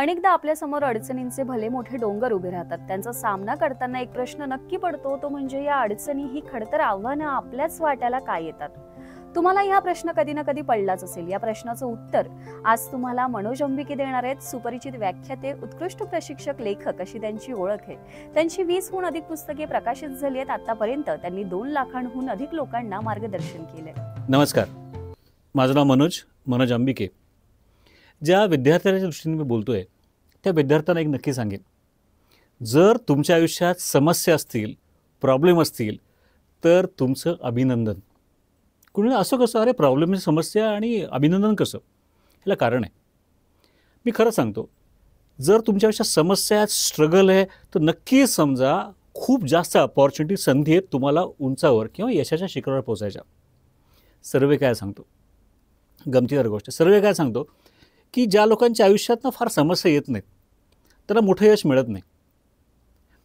अनेकदा आपल्या समोर अडचणींचे भले मोठे डोंगर उभे राहतात त्यांचा सामना करताना एक प्रश्न नक्की पडतो तो म्हणजे या अडचणी ही खडतर आव्हानं आपल्याच वाट्याला काय येतात तुम्हाला हा प्रश्न कधी ना कधी पडलाच असेल या प्रश्नाचं उत्तर आज तुम्हाला मनोज अंबिकी देणार आहेत सुपरिचित व्याख्याते उत्कृष्ट प्रशिक्षक लेखक अशी त्यांची ओळख आहे त्यांची वीसहून अधिक पुस्तके प्रकाशित झाली आहेत आतापर्यंत त्यांनी दोन लाखांहून अधिक लोकांना मार्गदर्शन केलंय नमस्कार माझं नाव मनोज मनोज अंबिके ज्या विद्यार्थ्यांच्या दृष्टीने मी बोलतो आहे त्या विद्यार्थ्यांना एक नक्की सांगेन जर तुमच्या आयुष्यात समस्या असतील प्रॉब्लेम असतील तर तुमचं अभिनंदन कुणी असं कसं अरे प्रॉब्लेम समस्या आणि अभिनंदन कसं ह्याला कारण आहे मी खरं सांगतो जर तुमच्या आयुष्यात समस्या आहेत स्ट्रगल आहे तर नक्की समजा खूप जास्त अपॉर्च्युनिटी संधी आहेत तुम्हाला उंचावर किंवा यशाच्या शिखरावर पोचायच्या सर्वे काय सांगतो गमतीदार गोष्ट सर्वे काय सांगतो की ज्या लोकांच्या आयुष्यात ना फार समस्या येत नाहीत त्यांना मोठं यश मिळत नाही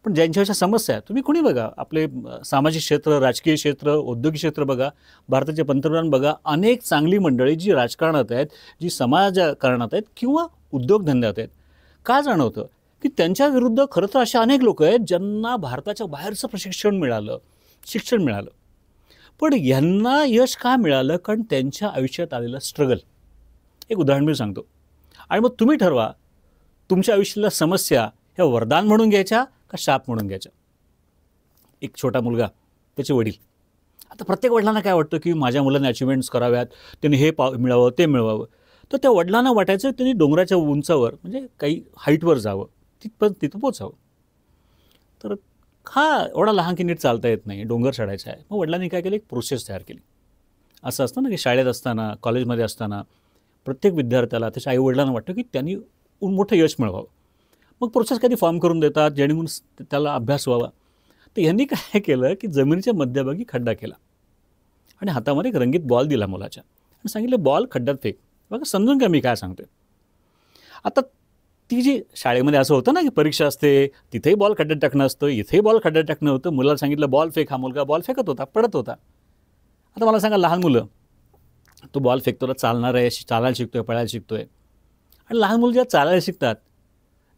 पण ज्यांच्या अशा समस्या तुम्ही कोणी बघा आपले सामाजिक क्षेत्र राजकीय क्षेत्र औद्योगिक क्षेत्र बघा भारताचे पंतप्रधान बघा अनेक चांगली मंडळी जी राजकारणात आहेत जी समाजकारणात आहेत किंवा उद्योगधंद्यात आहेत का जाणवतं की त्यांच्या विरुद्ध खरं तर अशा अनेक लोक आहेत ज्यांना भारताच्या बाहेरचं प्रशिक्षण मिळालं शिक्षण मिळालं पण यांना यश का मिळालं कारण त्यांच्या आयुष्यात आलेलं स्ट्रगल एक उदाहरण मी सांगतो आणि मग तुम्ही ठरवा तुमच्या आयुष्याला समस्या ह्या वरदान म्हणून घ्यायच्या का शाप म्हणून घ्यायच्या एक छोटा मुलगा त्याचे वडील आता प्रत्येक वडिलांना काय वाटतं की माझ्या मुलांना अचिव्हमेंट्स कराव्यात त्यांनी हे पाव मिळावं ते मिळवावं तर त्या वडिलांना वाटायचं त्यांनी डोंगराच्या उंचावर म्हणजे काही हाईटवर जावं तिथपर्यंत तिथं पोचावं तर हा एवढा लहान की नीट चालता येत नाही डोंगर चढायचा आहे मग वडिलांनी काय केलं एक प्रोसेस तयार केली असं असतं ना की शाळेत असताना कॉलेजमध्ये असताना प्रत्येक विद्यार्थ्याला त्याच्या आईवडिलांना वाटतं की त्यांनी मोठं यश मिळवावं मग प्रोसेस कधी फॉर्म करून देतात जेणेकरून त्याला अभ्यास व्हावा तर यांनी काय केलं की जमिनीच्या मध्यभागी खड्डा केला आणि हातामध्ये एक रंगीत बॉल दिला मुलाच्या आणि सांगितलं बॉल खड्ड्यात फेक बघा समजून घ्या मी काय सांगते आता ती जी शाळेमध्ये असं होतं ना की परीक्षा असते तिथेही बॉल खड्ड्यात टाकणं असतं इथेही बॉल खड्ड्यात टाकणं होतं मुलाला सांगितलं बॉल फेक हा मुलगा बॉल फेकत होता पडत होता आता मला सांगा लहान मुलं तो बॉल फेकतो ना चालणार आहे चालायला शिकतो आहे पळायला शिकतो आहे आणि लहान मुलं जेव्हा चालायला शिकतात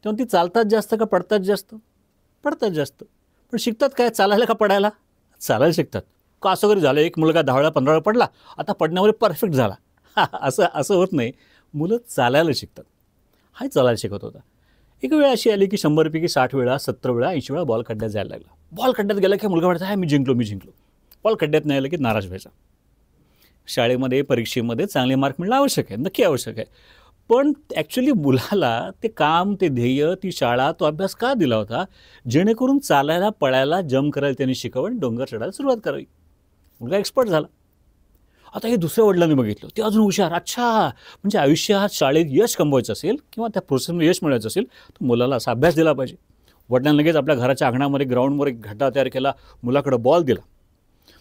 तेव्हा ती चालतात जास्त का पडतात जास्त पडतात जास्त पण शिकतात काय चालायला का पडायला चालायला शिकतात का असं वगैरे झालं एक मुलगा दहा वेळा पंधरा वेळा पडला आता पडण्यावर परफेक्ट झाला असं असं होत नाही मुलं चालायला शिकतात हाही चालायला शिकत होता एक वेळ अशी आली की शंभरपैकी साठ वेळा सत्तर वेळा ऐंशी वेळा बॉल खड्ड्यात जायला लागला बॉल खड्ड्यात गेला की मुलगा म्हणतात हा मी जिंकलो मी जिंकलो बॉल खड्ड्यात नाही आलं की नाराज व्हायचा शाळेमध्ये परीक्षेमध्ये चांगले मार्क मिळणं आवश्यक आहे नक्की आवश्यक आहे पण ॲक्च्युली मुलाला ते काम ते ध्येय ती शाळा तो अभ्यास का दिला होता जेणेकरून चालायला पळायला जम करायला त्यांनी शिकावं आणि डोंगर चढायला सुरुवात करावी मुलगा एक्सपर्ट झाला आता हे दुसऱ्या वडिलांनी बघितलं ते अजून हुशार अच्छा म्हणजे आयुष्यात शाळेत यश कमवायचं असेल किंवा त्या प्रोसेसमध्ये यश मिळवायचं असेल तर मुलाला असा अभ्यास दिला पाहिजे वडिलांनी लगेच आपल्या घराच्या अंगणामध्ये ग्राउंडवर एक घड्डा तयार केला मुलाकडं बॉल दिला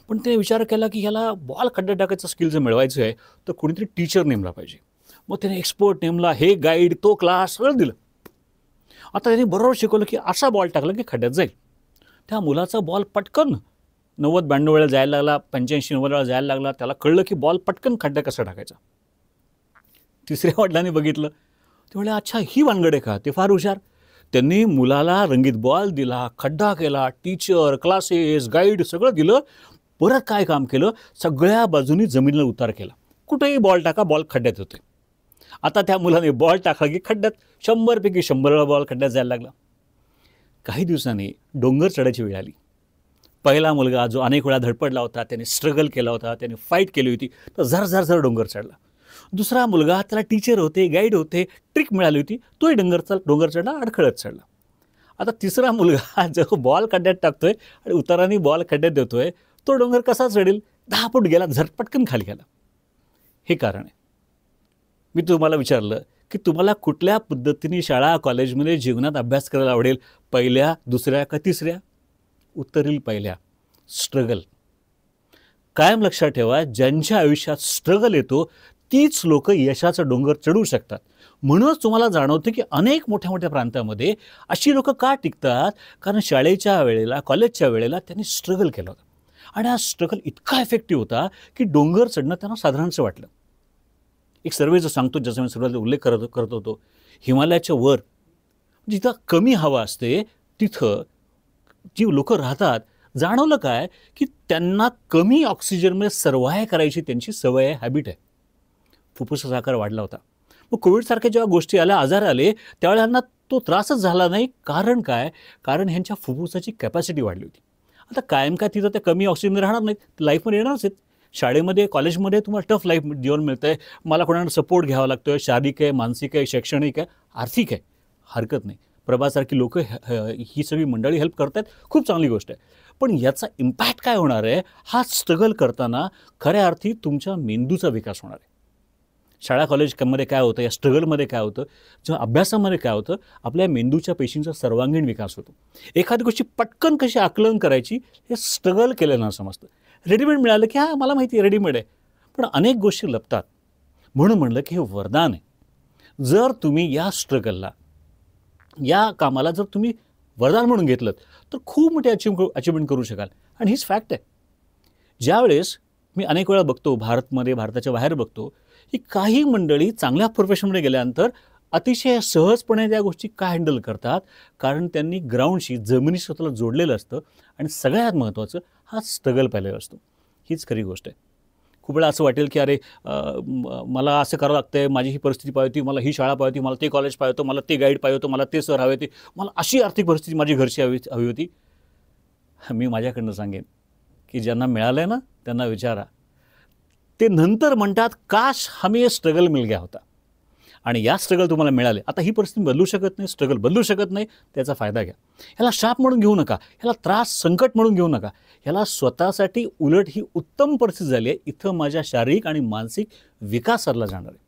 पण त्याने विचार केला की ह्याला बॉल खड्ड्यात टाकायचं स्किल जर मिळवायचं आहे तर कोणीतरी टीचर नेमला पाहिजे मग त्याने एक्सपर्ट नेमला हे गाईड तो क्लास सगळं दिलं आता त्याने बरोबर शिकवलं की असा बॉल टाकला की खड्ड्यात जाईल त्या मुलाचा बॉल पटकन नव्वद ब्याण्णव वेळा जायला लागला पंच्याऐंशी नव्वद वेळा जायला लागला त्याला कळलं की बॉल पटकन खड्डा कसा टाकायचा तिसऱ्या वडिलांनी बघितलं ते म्हणले अच्छा ही वानगडे का ते फार हुशार त्यांनी मुलाला रंगीत बॉल दिला खड्डा केला टीचर क्लासेस गाईड सगळं दिलं परत काय काम केलं सगळ्या बाजूनी जमिनीला उतार केला कुठेही बॉल टाका बॉल खड्ड्यात होते आता त्या मुलाने बॉल टाकला की खड्ड्यात शंभरपैकी शंभर वेळा बॉल खड्ड्यात जायला लागला काही दिवसांनी डोंगर चढायची वेळ आली पहिला मुलगा जो अनेक वेळा धडपडला होता त्याने स्ट्रगल केला होता त्याने फाईट केली होती तर झर झर झर डोंगर चढला दुसरा मुलगा त्याला टीचर होते गाईड होते ट्रिक मिळाली होती तोही डोंगर चढ डोंगर चढला अडखळत चढला आता तिसरा मुलगा जो बॉल खड्ड्यात टाकतोय आणि उताराने बॉल खड्ड्यात देतोय तो डोंगर कसा चढेल दहा फूट गेला झटपटकन खाली गेला हे कारण आहे मी तुम्हाला विचारलं की तुम्हाला कुठल्या पद्धतीने शाळा कॉलेजमध्ये जीवनात अभ्यास करायला आवडेल पहिल्या दुसऱ्या का तिसऱ्या उत्तरील पहिल्या स्ट्रगल कायम लक्षात ठेवा ज्यांच्या आयुष्यात स्ट्रगल येतो तीच लोक यशाचा डोंगर चढू शकतात म्हणूनच तुम्हाला जाणवतं की अनेक मोठ्या मोठ्या प्रांतामध्ये अशी लोकं का टिकतात कारण शाळेच्या वेळेला कॉलेजच्या वेळेला त्यांनी स्ट्रगल केलं होतं आणि हा स्ट्रगल इतका इफेक्टिव्ह होता की डोंगर चढणं त्यांना साधारणसं वाटलं एक सर्वे जो सांगतो ज्याचा मी सुरुवातीला उल्लेख करत करत होतो हिमालयाच्या वर जिथं कमी हवा असते तिथं जी लोक राहतात जाणवलं काय की त्यांना कमी ऑक्सिजनमध्ये सर्वाय करायची त्यांची सवय आहे हॅबिट आहे फुफ्फुसाचा आकार वाढला होता मग कोविडसारख्या जेव्हा गोष्टी आल्या आजार आले त्यावेळेला तो त्रासच झाला नाही कारण काय कारण ह्यांच्या फुफ्फुसाची कॅपॅसिटी वाढली होती आता कायम काय तिथं ते कमी ऑक्सिजन राहणार नाहीत लाईफमध्ये येणारच आहेत शाळेमध्ये कॉलेजमध्ये तुम्हाला टफ लाईफ जीवन मिळतं आहे मला कोणाला सपोर्ट घ्यावा लागतो आहे शारीरिक आहे मानसिक आहे शैक्षणिक आहे आर्थिक आहे हरकत नाही प्रभासारखी लोकं ही सगळी मंडळी हेल्प करत आहेत खूप चांगली गोष्ट आहे पण याचा इम्पॅक्ट काय होणार आहे हा स्ट्रगल करताना खऱ्या अर्थी तुमच्या मेंदूचा विकास होणार आहे शाळा कॉलेजमध्ये काय होतं या स्ट्रगलमध्ये काय होतं किंवा अभ्यासामध्ये काय होतं आपल्या मेंदूच्या पेशींचा सर्वांगीण विकास होतो एखादी गोष्टी पटकन कशी आकलन करायची हे स्ट्रगल केलं ना समजतं रेडीमेड मिळालं की हां मला माहिती आहे रेडीमेड आहे पण अनेक गोष्टी लपतात म्हणून म्हणलं की हे वरदान आहे जर तुम्ही या स्ट्रगलला या कामाला जर तुम्ही वरदान म्हणून घेतलं तर खूप मोठे अचीव अचीवमेंट करू शकाल आणि हीच फॅक्ट आहे ज्यावेळेस मी अनेक वेळा बघतो भारतमध्ये भारताच्या बाहेर बघतो की काही मंडळी चांगल्या प्रोफेशनमध्ये गेल्यानंतर अतिशय सहजपणे त्या गोष्टी का हँडल करतात कारण त्यांनी ग्राउंडशी जमिनीशी स्वतःला जोडलेलं असतं आणि सगळ्यात महत्त्वाचं हा स्ट्रगल पाहिलेला असतो हीच खरी गोष्ट आहे खूप वेळा असं वाटेल की अरे मला असं करावं लागतं आहे माझी ही परिस्थिती पाहिजे होती मला ही शाळा पाहिजे होती मला ते कॉलेज पाहिजे होतं मला ते गाईड पाहिजे होतं मला ते सर हवे होते मला अशी आर्थिक परिस्थिती माझी घरची हवी हवी होती मी माझ्याकडनं सांगेन की ज्यांना मिळालं आहे ना त्यांना विचारा ते नंतर म्हणतात काश हमी हे स्ट्रगल मिल गया होता आणि या स्ट्रगल तुम्हाला मिळाले आता ही परिस्थिती बदलू शकत नाही स्ट्रगल बदलू शकत नाही त्याचा फायदा घ्या ह्याला शाप म्हणून घेऊ नका ह्याला त्रास संकट म्हणून घेऊ नका ह्याला स्वतःसाठी उलट ही उत्तम परिस्थिती झाली आहे इथं माझ्या शारीरिक आणि मानसिक विकास सरला जाणार आहे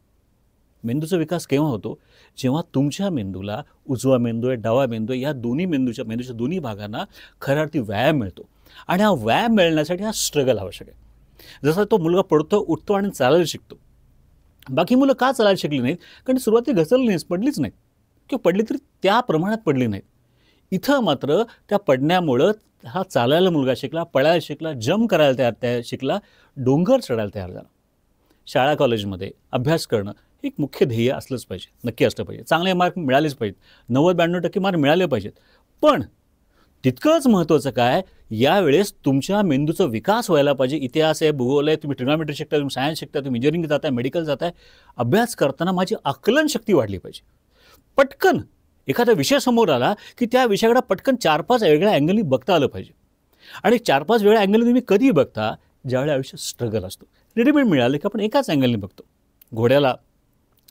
मेंदूचा विकास केव्हा होतो जेव्हा तुमच्या मेंदूला उजवा मेंदू आहे डावा मेंदू आहे या दोन्ही मेंदूच्या मेंदूच्या दोन्ही भागांना खऱ्या अर्थी व्यायाम मिळतो आणि हा व्यायाम मिळण्यासाठी हा स्ट्रगल आवश्यक आहे जसा तो मुलगा पडतो उठतो आणि चालायला शिकतो बाकी मुलं का चालायला शिकली नाहीत कारण सुरुवाती घसरली नाहीच पडलीच नाहीत किंवा पडली तरी त्या प्रमाणात पडली नाहीत इथं मात्र त्या पडण्यामुळं हा चालायला मुलगा शिकला पळायला शिकला जम करायला तयार त्या शिकला डोंगर चढायला तयार झाला शाळा कॉलेजमध्ये अभ्यास करणं हे एक मुख्य ध्येय असलंच पाहिजे नक्की असलं पाहिजे चांगले मार्क मिळालेच पाहिजेत नव्वद ब्याण्णव टक्के मार्क मिळाले पाहिजेत पण तितकंच महत्त्वाचं काय यावेळेस तुमच्या मेंदूचा विकास व्हायला पाहिजे इतिहास आहे भूगोल आहे तुम्ही ट्रिग्नॉमेट्री शिकताय तुम्ही सायन्स शिकताय तुम्ही इंजिनिअरिंग जाताय मेडिकल जात आहे अभ्यास करताना माझी आकलनशक्ती वाढली पाहिजे पटकन एखादा विषय समोर आला की त्या विषयाकडे पटकन चार पाच वेगळ्या अँगलनी बघता आलं पाहिजे आणि चार पाच वेगळ्या अँगलनी तुम्ही कधीही बघता ज्यावेळी आयुष्य स्ट्रगल असतो रेडीमेड मिळाले की आपण एकाच अँगलनी बघतो घोड्याला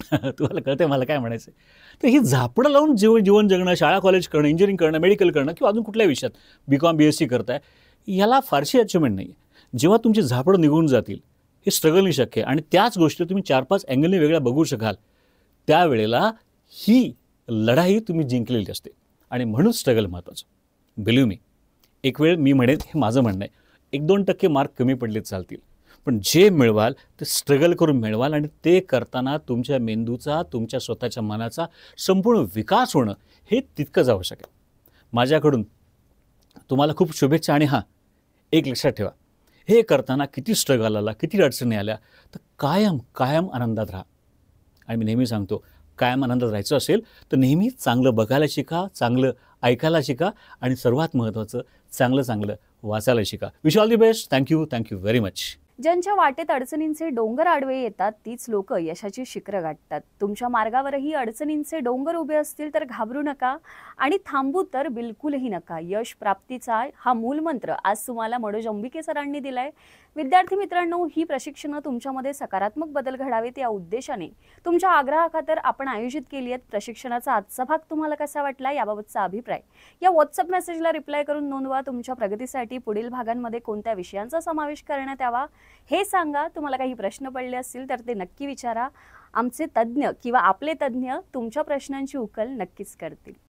तुम्हाला कळते मला काय म्हणायचं तर ही झापडं लावून जीव जीवन जगणं शाळा कॉलेज करणं इंजिनिअरिंग करणं मेडिकल करणं किंवा अजून कुठल्या विषयात B com B S C करताय याला फारशी अचिव्हमेंट नाही आहे जेव्हा तुमची झापडं निघून जातील हे नाही शक्य आहे आणि त्याच गोष्टी तुम्ही चार पाच अँगलने वेगळ्या बघू शकाल त्यावेळेला ही लढाई तुम्ही जिंकलेली असते आणि म्हणून स्ट्रगल महत्त्वाचं बिलीव मी एक वेळ मी म्हणेन हे माझं म्हणणं आहे एक दोन टक्के मार्क कमी पडले चालतील पण जे मिळवाल ते स्ट्रगल करून मिळवाल आणि ते करताना तुमच्या मेंदूचा तुमच्या स्वतःच्या मनाचा संपूर्ण विकास होणं हे तितकंच आवश्यक आहे माझ्याकडून तुम्हाला खूप शुभेच्छा आणि हां एक लक्षात ठेवा हे करताना किती स्ट्रगल आला किती अडचणी आल्या तर कायम कायम आनंदात राहा आणि मी नेहमी सांगतो कायम आनंदात राहायचं असेल तर नेहमी चांगलं बघायला शिका चांगलं ऐकायला शिका आणि सर्वात महत्त्वाचं चांगलं चांगलं वाचायला शिका wish all the best thank you thank you very much ज्यांच्या वाटेत अडचणींचे डोंगर आडवे येतात तीच लोक यशाची शिखरं गाठतात तुमच्या मार्गावरही अडचणींचे डोंगर उभे असतील तर घाबरू नका आणि थांबू तर बिलकुलही नका यश प्राप्तीचा हा मूलमंत्र आज तुम्हाला मनोज अंबिके सरांनी दिलाय विद्यार्थी मित्रांनो ही प्रशिक्षणं तुमच्यामध्ये सकारात्मक बदल घडावेत या उद्देशाने तुमच्या आग्रहाखातर आपण आयोजित केली आहेत प्रशिक्षणाचा आजचा भाग तुम्हाला कसा वाटला याबाबतचा अभिप्राय या व्हॉट्सअप मेसेजला रिप्लाय करून नोंदवा तुमच्या प्रगतीसाठी पुढील भागांमध्ये कोणत्या विषयांचा समावेश करण्यात यावा हे सांगा तुम्हाला काही प्रश्न पडले असतील तर ते नक्की विचारा आमचे तज्ज्ञ किंवा आपले तज्ज्ञ तुमच्या प्रश्नांची उकल नक्कीच करतील